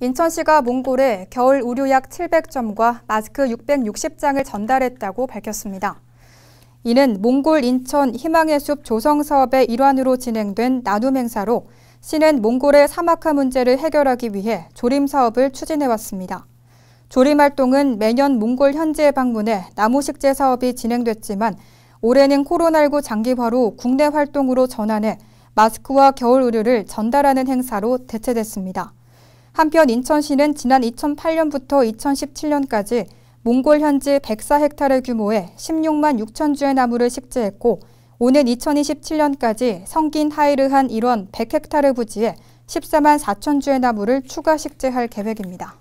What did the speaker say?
인천시가 몽골에 겨울 의료약 700점과 마스크 660장을 전달했다고 밝혔습니다. 이는 몽골 인천 희망의 숲 조성 사업의 일환으로 진행된 나눔 행사로 시는 몽골의 사막화 문제를 해결하기 위해 조림 사업을 추진해왔습니다. 조림 활동은 매년 몽골 현지에 방문해 나무 식재 사업이 진행됐지만 올해는 코로나19 장기화로 국내 활동으로 전환해 마스크와 겨울 의류를 전달하는 행사로 대체됐습니다. 한편 인천시는 지난 2008년부터 2017년까지 몽골 현지 104헥타르 규모의 16만 6천 주의 나무를 식재했고 오는 2027년까지 성긴 하이르한 일원 100헥타르 부지에 14만 4천 주의 나무를 추가 식재할 계획입니다.